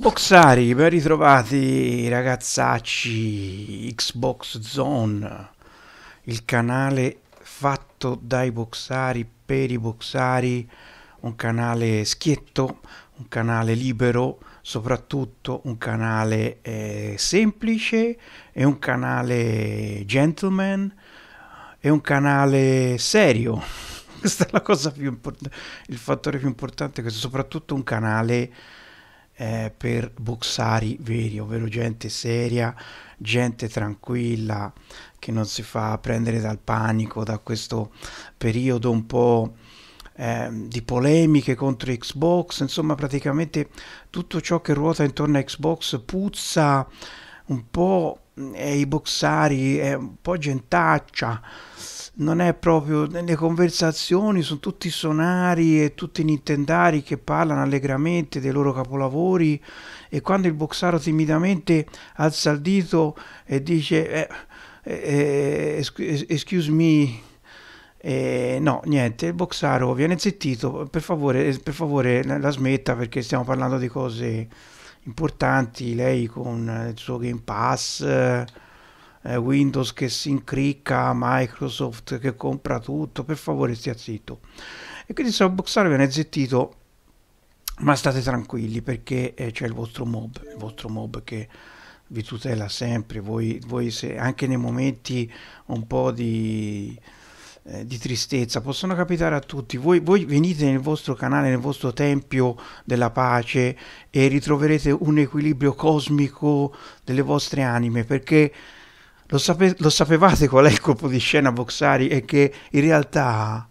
Boxari, ben ritrovati ragazzacci, Xbox Zone, il canale fatto dai boxari per i boxari, un canale schietto, un canale libero, soprattutto un canale eh, semplice e un canale gentleman e un canale serio. Questa è la cosa più importante, il fattore più importante è questo, soprattutto un canale eh, per boxari veri, ovvero gente seria, gente tranquilla, che non si fa prendere dal panico, da questo periodo un po' ehm, di polemiche contro Xbox, insomma praticamente tutto ciò che ruota intorno a Xbox puzza un po' mm, e i boxari, è un po' gentaccia non è proprio nelle conversazioni sono tutti sonari e tutti nintendari che parlano allegramente dei loro capolavori e quando il boxaro timidamente alza il dito e dice eh, eh, eh excuse me eh, no, niente, il boxaro viene zittito, per favore, eh, per favore la smetta perché stiamo parlando di cose importanti, lei con il suo Game Pass, eh, Windows che si incricca, Microsoft che compra tutto, per favore stia zitto. E quindi Soundboxar viene zittito, ma state tranquilli perché eh, c'è il vostro mob, il vostro mob che vi tutela sempre, voi, voi se, anche nei momenti un po' di, eh, di tristezza possono capitare a tutti voi, voi, venite nel vostro canale nel vostro tempio della pace e ritroverete un equilibrio cosmico delle vostre anime perché lo, sape- lo sapevate qual è il colpo di scena Boxari? e che in realtà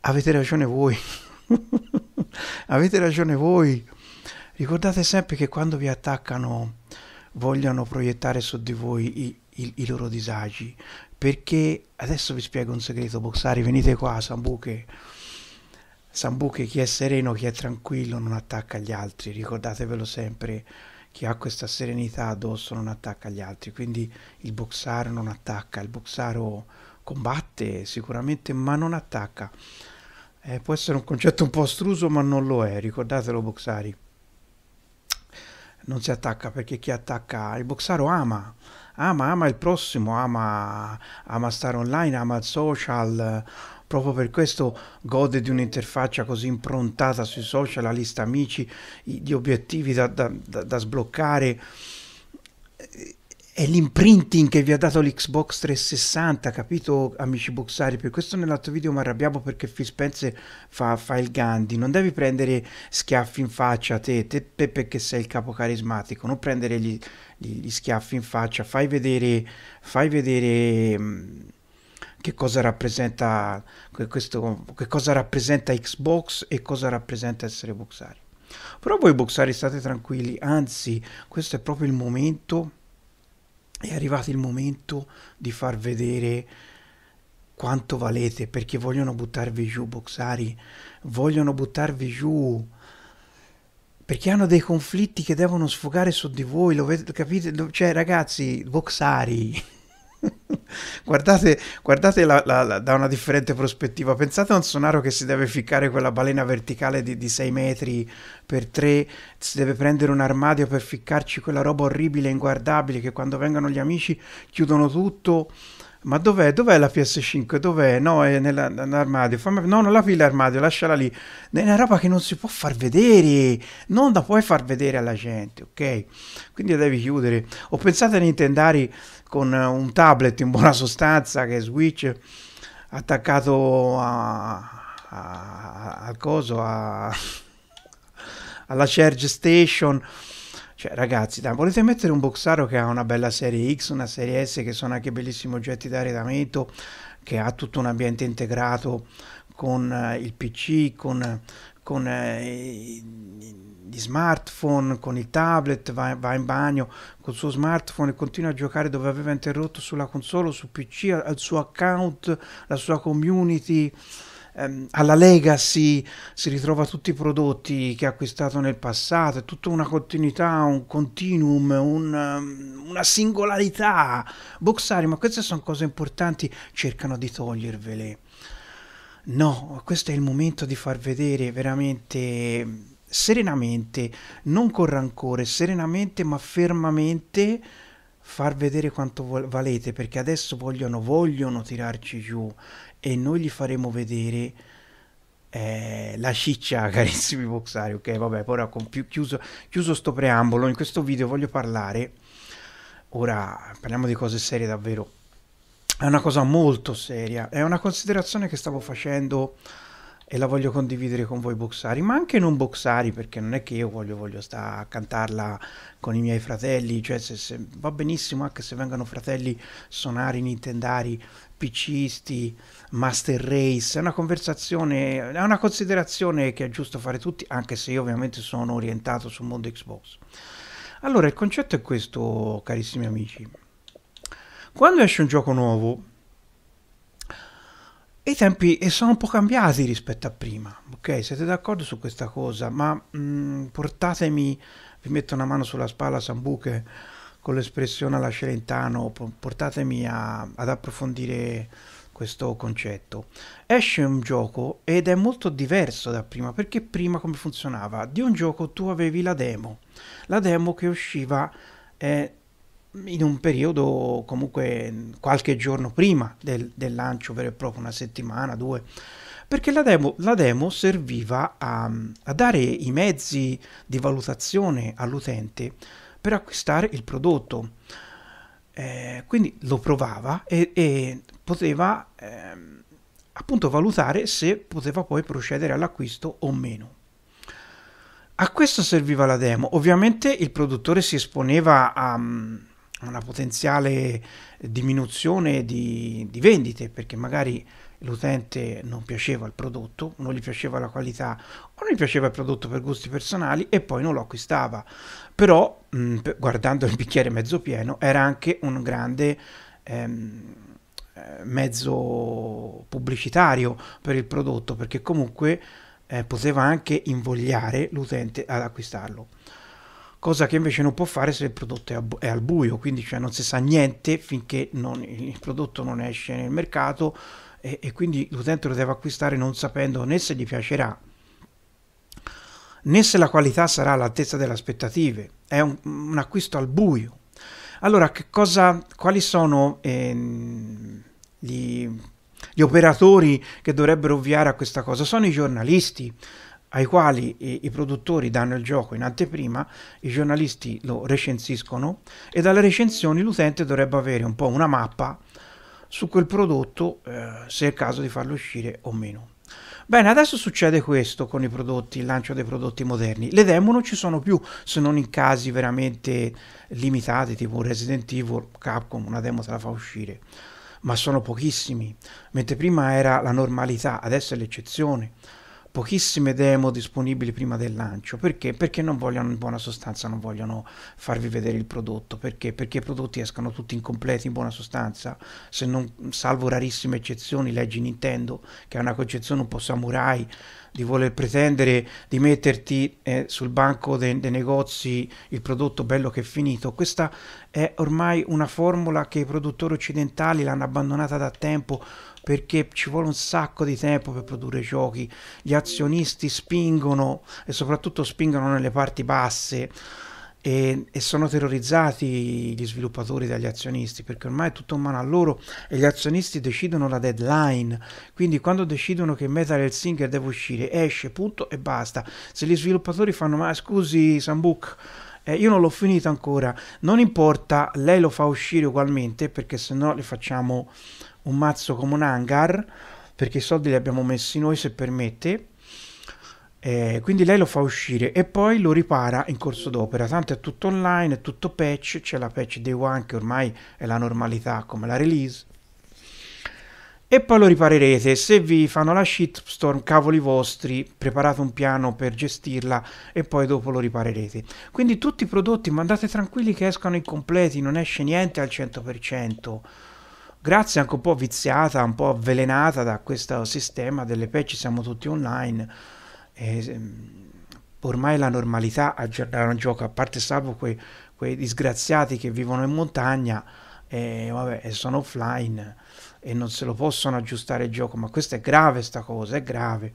avete ragione voi. avete ragione voi. Ricordate sempre che quando vi attaccano vogliono proiettare su di voi i, i, i loro disagi. Perché adesso vi spiego un segreto, Boxari, venite qua, Sambuche. Sambuche, chi è sereno, chi è tranquillo, non attacca gli altri, ricordatevelo sempre chi ha questa serenità addosso non attacca gli altri, quindi il boxaro non attacca, il boxaro combatte sicuramente ma non attacca. Eh, può essere un concetto un po' astruso ma non lo è, ricordatelo boxari. Non si attacca perché chi attacca, il boxaro ama, ama, ama il prossimo, ama, ama stare online, ama il social proprio per questo gode di un'interfaccia così improntata sui social, la lista amici, di obiettivi da, da, da, da sbloccare. È l'imprinting che vi ha dato l'Xbox 360, capito amici boxari? Per questo nell'altro video mi arrabbiavo perché Phil Spencer fa, fa, il Gandhi. Non devi prendere schiaffi in faccia a te, te perché sei il capo carismatico. Non prendere gli, gli, gli schiaffi in faccia, fai vedere... Fai vedere mm, che cosa rappresenta questo, che cosa rappresenta Xbox e cosa rappresenta essere boxari. Però voi boxari state tranquilli, anzi questo è proprio il momento, è arrivato il momento di far vedere quanto valete perché vogliono buttarvi giù boxari, vogliono buttarvi giù perché hanno dei conflitti che devono sfogare su di voi, lo vedete, capite? Cioè ragazzi, boxari guardate, guardate la, la, la, da una differente prospettiva. Pensate a un sonaro che si deve ficcare quella balena verticale di, 6 metri per 3, si deve prendere un armadio per ficcarci quella roba orribile, inguardabile, che quando vengono gli amici chiudono tutto. Ma dov'è? Dov'è la PS5? Dov'è? No, è nell'armadio. Fammi... No, non la fila l'armadio, lasciala lì. È una roba che non si può far vedere. Non la puoi far vedere alla gente, ok? Quindi la devi chiudere. O pensate a Nintendari con un tablet in buona sostanza che Switch attaccato a, a, a coso, a, alla charge station. Cioè, ragazzi, dai, volete mettere un boxaro che ha una bella serie X, una serie S, che sono anche bellissimi oggetti da arredamento, che ha tutto un ambiente integrato con eh, il PC, con, con eh, gli smartphone, con il tablet, va, va, in bagno col suo smartphone e continua a giocare dove aveva interrotto sulla console, sul PC, al, al suo account, la sua community, ehm, alla legacy, si ritrova tutti i prodotti che ha acquistato nel passato, è tutta una continuità, un continuum, un, um, una singolarità. Boxari, ma queste sono cose importanti, cercano di togliervele. No, questo è il momento di far vedere veramente serenamente, non con rancore, serenamente ma fermamente far vedere quanto valete perché adesso vogliono, vogliono tirarci giù e noi gli faremo vedere eh, la ciccia carissimi boxari ok vabbè ora con più, chiuso, chiuso sto preambolo in questo video voglio parlare ora parliamo di cose serie davvero è una cosa molto seria è una considerazione che stavo facendo e la voglio condividere con voi boxari, ma anche non boxari, perché non è che io voglio, voglio stare a cantarla con i miei fratelli, cioè se, se, va benissimo anche se vengano fratelli sonari, nintendari, pcisti, master race, è una conversazione, è una considerazione che è giusto fare tutti, anche se io ovviamente sono orientato sul mondo Xbox. Allora, il concetto è questo, carissimi amici. Quando esce un gioco nuovo, i tempi eh, sono un po' cambiati rispetto a prima, ok? Siete d'accordo su questa cosa? Ma mh, mm, portatemi, vi metto una mano sulla spalla Sambuche con l'espressione alla Celentano, portatemi a, ad approfondire questo concetto. Esce un gioco ed è molto diverso da prima, perché prima come funzionava? Di un gioco tu avevi la demo, la demo che usciva eh, in un periodo comunque qualche giorno prima del, del lancio vero e proprio, una settimana, due, perché la demo, la demo serviva a, a dare i mezzi di valutazione all'utente per acquistare il prodotto. Eh, quindi lo provava e, e poteva eh, appunto valutare se poteva poi procedere all'acquisto o meno. A questo serviva la demo. Ovviamente il produttore si esponeva a, una potenziale diminuzione di, di vendite perché magari l'utente non piaceva il prodotto, non gli piaceva la qualità o non gli piaceva il prodotto per gusti personali e poi non lo acquistava. Però mh, guardando il bicchiere mezzo pieno era anche un grande ehm, mezzo pubblicitario per il prodotto perché comunque eh, poteva anche invogliare l'utente ad acquistarlo cosa che invece non può fare se il prodotto è, bu- è al buio, quindi cioè non si sa niente finché non, il prodotto non esce nel mercato e, e quindi l'utente lo deve acquistare non sapendo né se gli piacerà né se la qualità sarà all'altezza delle aspettative, è un, un acquisto al buio. Allora, cosa, quali sono eh, gli, gli operatori che dovrebbero ovviare a questa cosa? Sono i giornalisti, ai quali i, i, produttori danno il gioco in anteprima, i giornalisti lo recensiscono e dalle recensioni l'utente dovrebbe avere un po' una mappa su quel prodotto eh, se è il caso di farlo uscire o meno. Bene, adesso succede questo con i prodotti, il lancio dei prodotti moderni. Le demo non ci sono più, se non in casi veramente limitati, tipo Resident Evil, Capcom, una demo te la fa uscire. Ma sono pochissimi, mentre prima era la normalità, adesso è l'eccezione pochissime demo disponibili prima del lancio. Perché? Perché non vogliono, in buona sostanza, non vogliono farvi vedere il prodotto. Perché? Perché i prodotti escano tutti incompleti, in buona sostanza, se non, salvo rarissime eccezioni, leggi Nintendo, che è una concezione un po' samurai, di voler pretendere di metterti eh, sul banco dei de negozi il prodotto bello che è finito. Questa è ormai una formula che i produttori occidentali l'hanno abbandonata da tempo perché ci vuole un sacco di tempo per produrre giochi, gli azionisti spingono e soprattutto spingono nelle parti basse e, e sono terrorizzati gli sviluppatori dagli azionisti perché ormai è tutto in mano a loro e gli azionisti decidono la deadline quindi quando decidono che Metal Hell Singer deve uscire esce punto e basta se gli sviluppatori fanno ma scusi Sambook eh, io non l'ho finito ancora non importa lei lo fa uscire ugualmente perché se no le facciamo un mazzo come un hangar perché i soldi li abbiamo messi noi se permette eh, quindi lei lo fa uscire e poi lo ripara in corso d'opera tanto è tutto online è tutto patch c'è la patch day one che ormai è la normalità come la release e poi lo riparerete. Se vi fanno la shitstorm, cavoli vostri, preparate un piano per gestirla e poi dopo lo riparerete. Quindi tutti i prodotti mandate tranquilli che escano incompleti, non esce niente al 100% grazie anche un po' viziata, un po' avvelenata da questo sistema delle patch, siamo tutti online. E, ehm, ormai la normalità a aggiornare un gioco, a parte salvo quei, quei disgraziati che vivono in montagna e, vabbè, e sono offline e non se lo possono aggiustare il gioco, ma questa è grave sta cosa, è grave.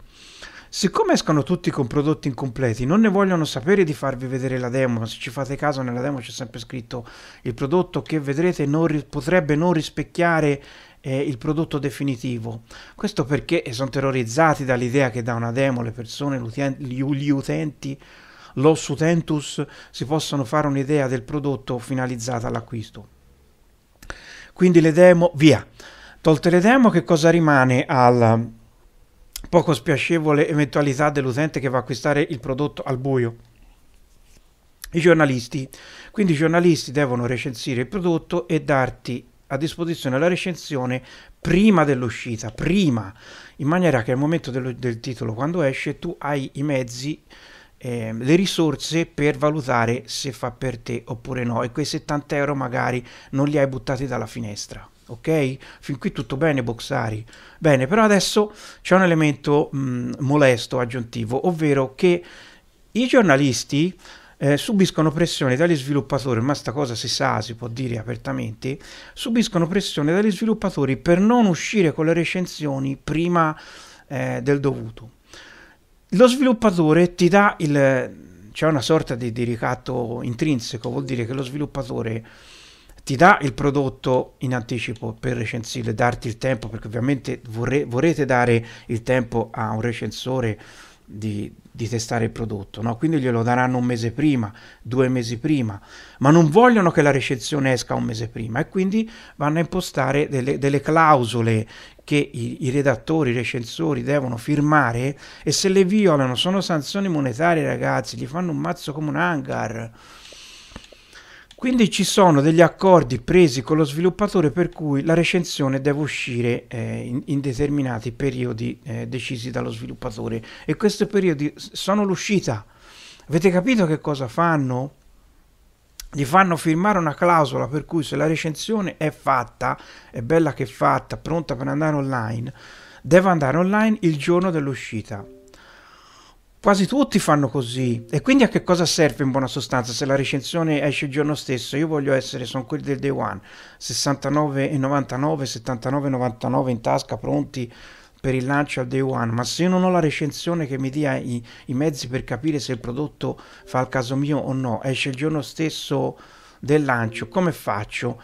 Siccome escono tutti con prodotti incompleti, non ne vogliono sapere di farvi vedere la demo. Se ci fate caso, nella demo c'è sempre scritto il prodotto che vedrete non potrebbe non rispecchiare eh, il prodotto definitivo. Questo perché sono terrorizzati dall'idea che da una demo le persone, gli utenti, l'os utentus, si possano fare un'idea del prodotto finalizzata all'acquisto. Quindi le demo, via. Tolte le demo, che cosa rimane al poco spiacevole eventualità dell'utente che va a acquistare il prodotto al buio. I giornalisti. Quindi i giornalisti devono recensire il prodotto e darti a disposizione la recensione prima dell'uscita, prima, in maniera che al momento dello, del titolo, quando esce, tu hai i mezzi eh, le risorse per valutare se fa per te oppure no e quei 70 euro magari non li hai buttati dalla finestra ok? Fin qui tutto bene, Boxari. Bene, però adesso c'è un elemento mh, molesto aggiuntivo, ovvero che i giornalisti eh, subiscono pressione dagli sviluppatori, ma sta cosa si sa, si può dire apertamente, subiscono pressione dagli sviluppatori per non uscire con le recensioni prima eh, del dovuto lo sviluppatore ti dà il... c'è una sorta di, di ricatto intrinseco, vuol dire che lo sviluppatore ti dà il prodotto in anticipo per recensire darti il tempo, perché ovviamente vorre, vorrete dare il tempo a un recensore di, di testare il prodotto, no? quindi glielo daranno un mese prima, due mesi prima, ma non vogliono che la recensione esca un mese prima e quindi vanno a impostare delle, delle clausole che i, i, redattori, i recensori devono firmare e se le violano sono sanzioni monetarie ragazzi, gli fanno un mazzo come un hangar. Quindi ci sono degli accordi presi con lo sviluppatore per cui la recensione deve uscire eh, in, in, determinati periodi eh, decisi dallo sviluppatore e questi periodi sono l'uscita. Avete capito che cosa fanno? Gli fanno firmare una clausola per cui se la recensione è fatta, è bella che è fatta, pronta per andare online, deve andare online il giorno dell'uscita quasi tutti fanno così. E quindi a che cosa serve in buona sostanza se la recensione esce il giorno stesso? Io voglio essere, sono quelli del day one, 69,99, 79,99 in tasca, pronti per il lancio al day one, ma se io non ho la recensione che mi dia i, i mezzi per capire se il prodotto fa il caso mio o no, esce il giorno stesso del lancio, come faccio?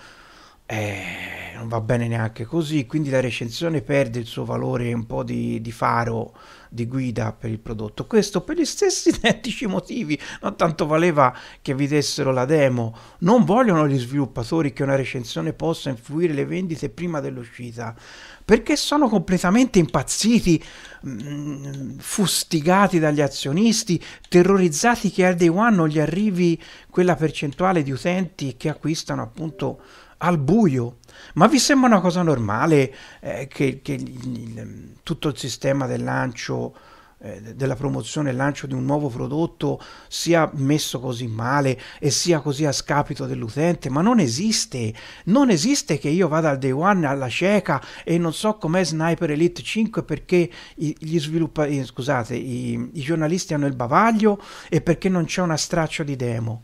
Eh, non va bene neanche così, quindi la recensione perde il suo valore un po' di, di faro di guida per il prodotto. Questo per gli stessi identici motivi, non tanto valeva che vi dessero la demo, non vogliono gli sviluppatori che una recensione possa influire le vendite prima dell'uscita, perché sono completamente impazziti, mh, mm, fustigati dagli azionisti, terrorizzati che al day one non gli arrivi quella percentuale di utenti che acquistano appunto al buio. Ma vi sembra una cosa normale eh, che, che il, il, tutto il sistema del lancio eh, della promozione e lancio di un nuovo prodotto sia messo così male e sia così a scapito dell'utente, ma non esiste, non esiste che io vada al day one alla cieca e non so com'è Sniper Elite 5 perché gli sviluppatori, scusate, i, i giornalisti hanno il bavaglio e perché non c'è una straccia di demo.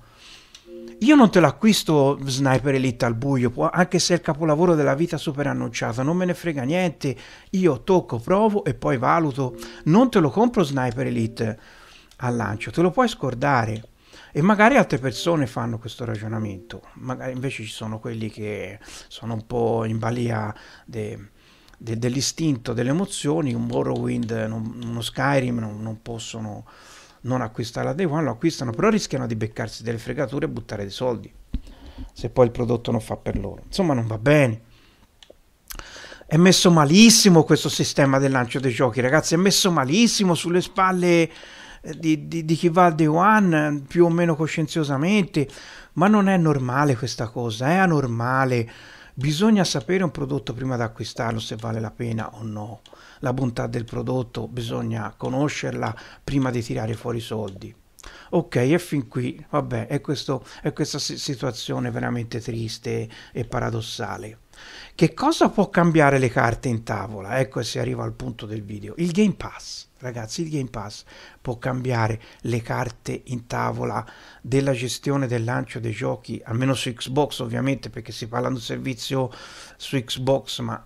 Io non te l'acquisto Sniper Elite al buio, anche se è il capolavoro della vita super annunciata, non me ne frega niente. Io tocco, provo e poi valuto. Non te lo compro Sniper Elite al lancio, te lo puoi scordare. E magari altre persone fanno questo ragionamento, magari invece ci sono quelli che sono un po' in balia de, de, dell'istinto, delle emozioni, un Morrowind, uno Skyrim non, non possono non acquistare la Day One, lo acquistano, però rischiano di beccarsi delle fregature e buttare dei soldi se poi il prodotto non fa per loro. Insomma, non va bene. È messo malissimo questo sistema del lancio dei giochi, ragazzi, è messo malissimo sulle spalle eh, di, di, di chi va al Day One più o meno coscienziosamente, ma non è normale questa cosa, è anormale Bisogna sapere un prodotto prima di acquistarlo se vale la pena o no. La bontà del prodotto bisogna conoscerla prima di tirare fuori i soldi. Ok, e fin qui, vabbè, è, questo, è questa situazione veramente triste e paradossale. Che cosa può cambiare le carte in tavola? Ecco, si arriva al punto del video. Il Game Pass. Ragazzi, il Game Pass può cambiare le carte in tavola della gestione del lancio dei giochi, almeno su Xbox ovviamente, perché si parla di un servizio su Xbox, ma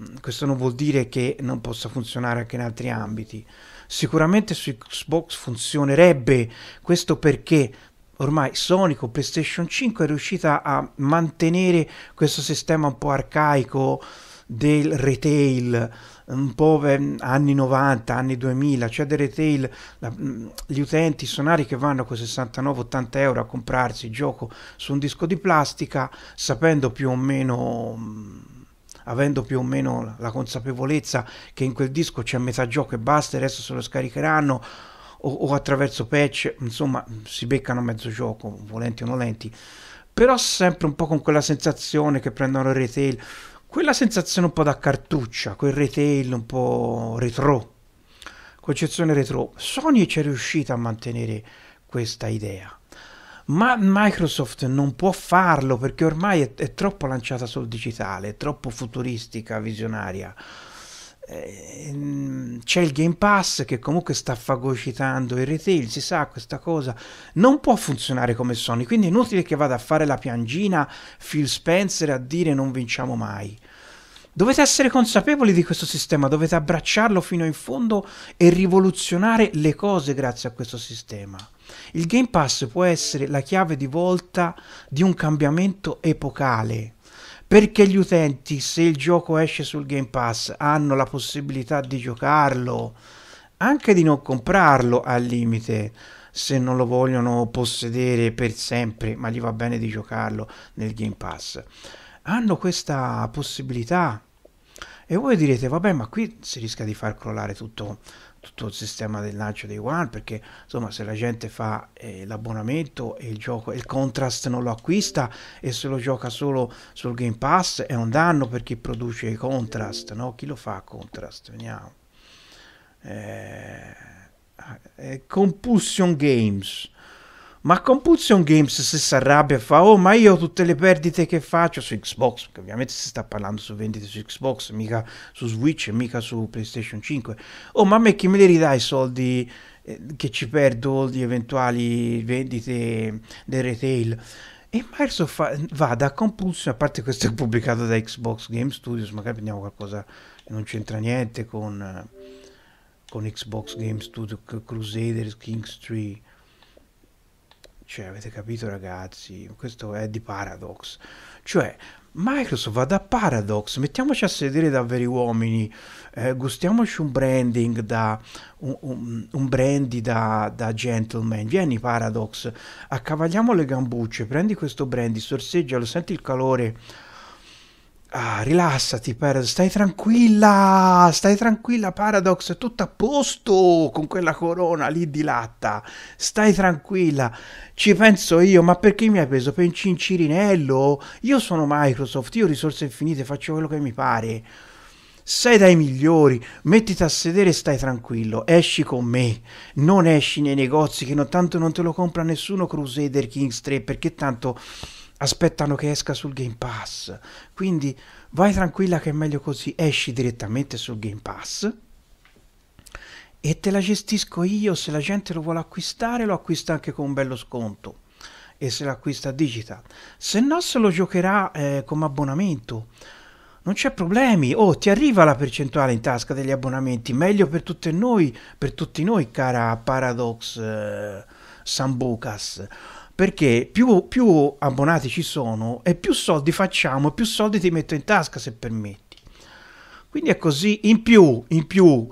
mm, questo non vuol dire che non possa funzionare anche in altri ambiti. Sicuramente su Xbox funzionerebbe, questo perché ormai Sony con PlayStation 5 è riuscita a mantenere questo sistema un po' arcaico del retail un po' anni 90, anni 2000, cioè dei retail, la, mm, gli utenti sonari che vanno con 69-80 euro a comprarsi il gioco su un disco di plastica, sapendo più o meno mm, avendo più o meno la consapevolezza che in quel disco c'è metà gioco e basta, il resto se lo scaricheranno o, o attraverso patch, insomma si beccano mezzo gioco, volenti o nolenti, però sempre un po' con quella sensazione che prendono il retail quella sensazione un po' da cartuccia, quel retail un po' retro, concezione retro. Sony ci è riuscita a mantenere questa idea, ma Microsoft non può farlo perché ormai è, è troppo lanciata sul digitale, è troppo futuristica, visionaria. Eh, mm, c'è il Game Pass che comunque sta fagocitando il retail, si sa questa cosa, non può funzionare come Sony, quindi è inutile che vada a fare la piangina Phil Spencer a dire non vinciamo mai. Dovete essere consapevoli di questo sistema, dovete abbracciarlo fino in fondo e rivoluzionare le cose grazie a questo sistema. Il Game Pass può essere la chiave di volta di un cambiamento epocale perché gli utenti, se il gioco esce sul Game Pass, hanno la possibilità di giocarlo, anche di non comprarlo al limite, se non lo vogliono possedere per sempre, ma gli va bene di giocarlo nel Game Pass. Hanno questa possibilità. E voi direte, vabbè, ma qui si rischia di far crollare tutto, tutto il sistema del lancio dei One perché insomma se la gente fa eh, l'abbonamento e il gioco il contrast non lo acquista e se lo gioca solo sul Game Pass è un danno per chi produce i contrast no? chi lo fa contrast veniamo eh, eh, Compulsion Games ma Compulsion Games se si arrabbia e fa oh ma io ho tutte le perdite che faccio su Xbox, che ovviamente si sta parlando su vendite su Xbox, mica su Switch e mica su PlayStation 5, oh ma a me chi me li ridà i soldi eh, che ci perdo di eventuali vendite del retail? E Microsoft fa, va da Compulsion, a parte questo è pubblicato da Xbox Game Studios, magari prendiamo qualcosa che non c'entra niente con, eh, con Xbox Game Studios, Crusader Kings 3 cioè, avete capito ragazzi, questo è di Paradox. Cioè, Microsoft va da Paradox, mettiamoci a sedere da veri uomini, eh, gustiamoci un branding da un, un, brandy da, da, gentleman. Vieni Paradox, accavagliamo le gambucce, prendi questo brandy, sorseggialo, senti il calore Ah, rilassati, Paradox, stai tranquilla, stai tranquilla, Paradox, è tutto a posto con quella corona lì di latta, stai tranquilla, ci penso io, ma perché mi hai preso per un cincirinello? Io sono Microsoft, io ho risorse infinite, faccio quello che mi pare, sei dai migliori, mettiti a sedere e stai tranquillo, esci con me, non esci nei negozi che non, tanto non te lo compra nessuno Crusader Kings 3, perché tanto aspettano che esca sul Game Pass. Quindi vai tranquilla che è meglio così, esci direttamente sul Game Pass e te la gestisco io, se la gente lo vuole acquistare lo acquista anche con un bello sconto e se l'acquista digital. Se no se lo giocherà eh, come abbonamento. Non c'è problemi, oh, ti arriva la percentuale in tasca degli abbonamenti, meglio per tutti noi, per tutti noi, cara Paradox eh, Sambucas perché più, più abbonati ci sono e più soldi facciamo, più soldi ti metto in tasca se permetti. Quindi è così, in più, in più,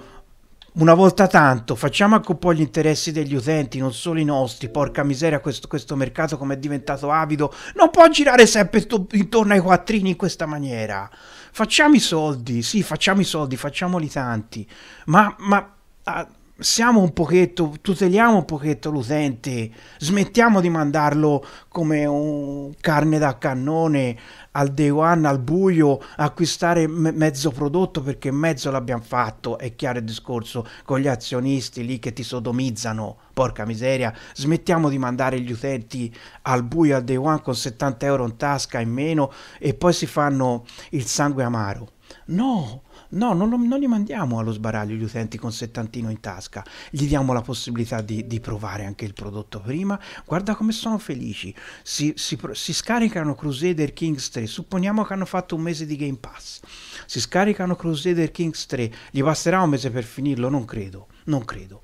una volta tanto, facciamo anche un po' gli interessi degli utenti, non solo i nostri. Porca miseria, questo, questo mercato come è diventato avido. Non può girare sempre intorno ai quattrini in questa maniera. Facciamo i soldi, sì, facciamo i soldi, facciamoli tanti. Ma, ma ah, siamo un pochetto, tuteliamo un pochetto l'utente, smettiamo di mandarlo come un carne da cannone al day one, al buio, acquistare me- mezzo prodotto perché mezzo l'abbiamo fatto, è chiaro il discorso, con gli azionisti lì che ti sodomizzano, porca miseria, smettiamo di mandare gli utenti al buio al day one con 70 euro in tasca in meno e poi si fanno il sangue amaro. No, No, non, lo, non, li mandiamo allo sbaraglio gli utenti con settantino in tasca, gli diamo la possibilità di, di provare anche il prodotto prima. Guarda come sono felici, si, si, si scaricano Crusader Kings 3, supponiamo che hanno fatto un mese di Game Pass, si scaricano Crusader Kings 3, gli basterà un mese per finirlo? Non credo, non credo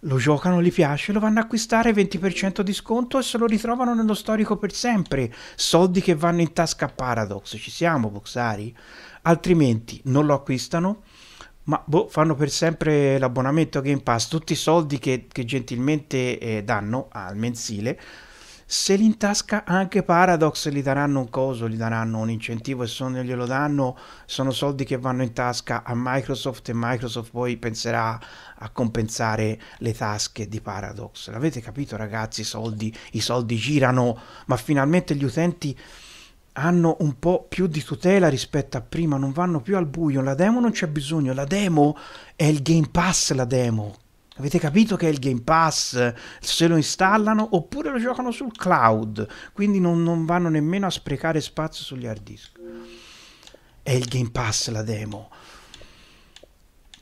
lo giocano, gli piace, lo vanno a acquistare 20% di sconto e se lo ritrovano nello storico per sempre. Soldi che vanno in tasca a Paradox, ci siamo, Boxari? altrimenti non lo acquistano ma boh, fanno per sempre l'abbonamento a Game Pass, tutti i soldi che, che gentilmente eh, danno al mensile, se li intasca anche Paradox, gli daranno un coso, gli daranno un incentivo e se non glielo danno sono soldi che vanno in tasca a Microsoft e Microsoft poi penserà a compensare le tasche di Paradox. L'avete capito ragazzi, i soldi, i soldi girano, ma finalmente gli utenti hanno un po' più di tutela rispetto a prima, non vanno più al buio, la demo non c'è bisogno, la demo è il Game Pass, la demo. Avete capito che è il Game Pass? Se lo installano oppure lo giocano sul cloud, quindi non, non vanno nemmeno a sprecare spazio sugli hard disk. È il Game Pass la demo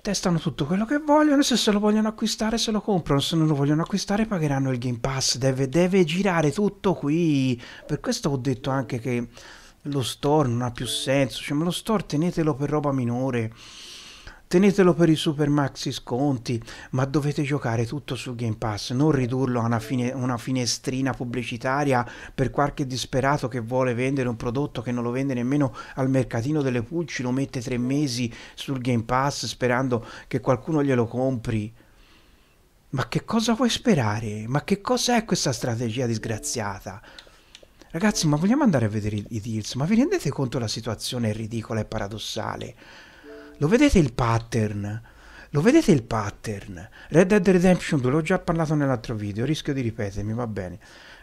testano tutto quello che vogliono se se lo vogliono acquistare se lo comprano, se non lo vogliono acquistare pagheranno il Game Pass, deve, deve girare tutto qui. Per questo ho detto anche che lo store non ha più senso, cioè ma lo store tenetelo per roba minore. Tenetelo per i super maxi sconti, ma dovete giocare tutto sul Game Pass, non ridurlo a una, fine, una finestrina pubblicitaria per qualche disperato che vuole vendere un prodotto che non lo vende nemmeno al mercatino delle pulci, lo mette tre mesi sul Game Pass sperando che qualcuno glielo compri. Ma che cosa vuoi sperare? Ma che cosa è questa strategia disgraziata? Ragazzi, ma vogliamo andare a vedere i deals? Ma vi rendete conto la situazione è ridicola e paradossale? Lo vedete il pattern? Lo vedete il pattern? Red Dead Redemption 2, l'ho già parlato nell'altro video, rischio di ripetermi, va bene.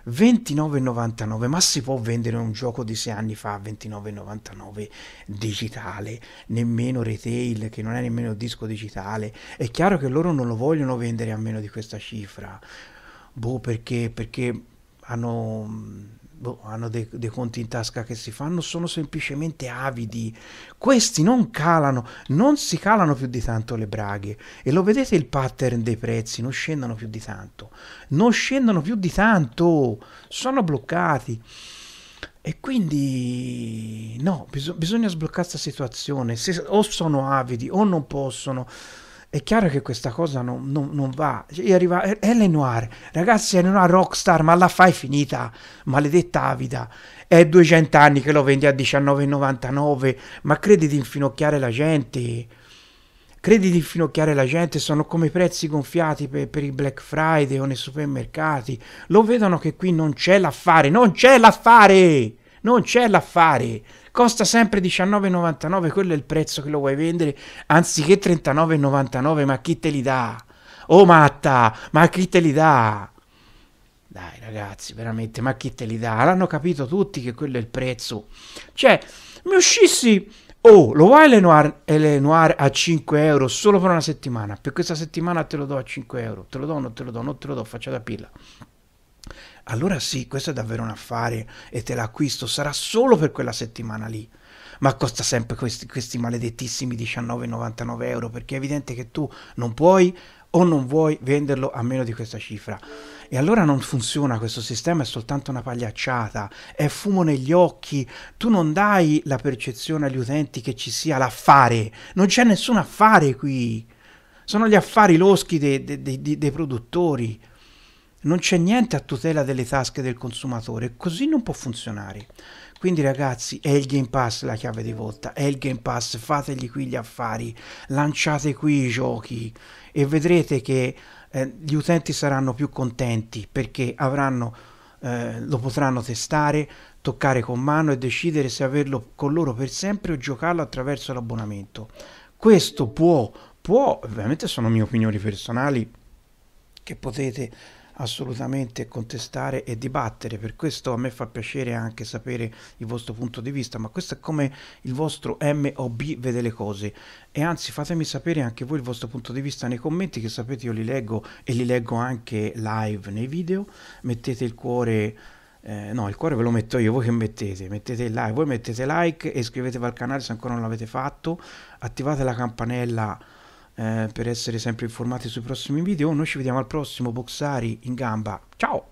29,99, ma si può vendere un gioco di 6 anni fa a 29,99 digitale, nemmeno retail, che non è nemmeno disco digitale. È chiaro che loro non lo vogliono vendere a meno di questa cifra. Boh, perché? Perché hanno boh, hanno dei, dei, conti in tasca che si fanno, sono semplicemente avidi. Questi non calano, non si calano più di tanto le braghe. E lo vedete il pattern dei prezzi, non scendono più di tanto. Non scendono più di tanto, sono bloccati. E quindi no, bis- bisogna sbloccare questa situazione. Se, o sono avidi o non possono è chiaro che questa cosa non, non, non va. Cioè, arriva eh, Ellen Noir, ragazzi, Ellen Noir rockstar, ma la fai finita, maledetta avida. È 200 anni che lo vendi a 19,99, ma credi di infinocchiare la gente? Credi di infinocchiare la gente? Sono come i prezzi gonfiati per, per il Black Friday o nei supermercati. Lo vedono che qui non c'è l'affare, non c'è l'affare! Non c'è l'affare! costa sempre 19,99, quello è il prezzo che lo vuoi vendere, anziché 39,99, ma chi te li dà? Oh matta, ma chi te li dà? Dai ragazzi, veramente, ma chi te li dà? L'hanno capito tutti che quello è il prezzo. Cioè, mi uscissi... Oh, lo vuoi Lenoir, Lenoir a 5 euro solo per una settimana? Per questa settimana te lo do a 5 euro. Te lo do o non te lo do? Non te lo do, facciate da pilla allora sì, questo è davvero un affare e te l'acquisto, sarà solo per quella settimana lì. Ma costa sempre questi, questi maledettissimi 19,99 euro perché è evidente che tu non puoi o non vuoi venderlo a meno di questa cifra. E allora non funziona questo sistema, è soltanto una pagliacciata, è fumo negli occhi, tu non dai la percezione agli utenti che ci sia l'affare, non c'è nessun affare qui, sono gli affari loschi dei, dei, dei, dei produttori non c'è niente a tutela delle tasche del consumatore, così non può funzionare. Quindi ragazzi, è il Game Pass la chiave di volta, è il Game Pass, fategli qui gli affari, lanciate qui i giochi e vedrete che eh, gli utenti saranno più contenti perché avranno, eh, lo potranno testare, toccare con mano e decidere se averlo con loro per sempre o giocarlo attraverso l'abbonamento. Questo può, può, ovviamente sono mie opinioni personali che potete assolutamente contestare e dibattere, per questo a me fa piacere anche sapere il vostro punto di vista, ma questo è come il vostro MOB vede le cose e anzi fatemi sapere anche voi il vostro punto di vista nei commenti che sapete io li leggo e li leggo anche live nei video, mettete il cuore eh, no, il cuore ve lo metto io, voi che mettete? Mettete like, voi mettete like e iscrivetevi al canale se ancora non l'avete fatto, attivate la campanella eh, per essere sempre informati sui prossimi video. Noi ci vediamo al prossimo Boxari in gamba. Ciao!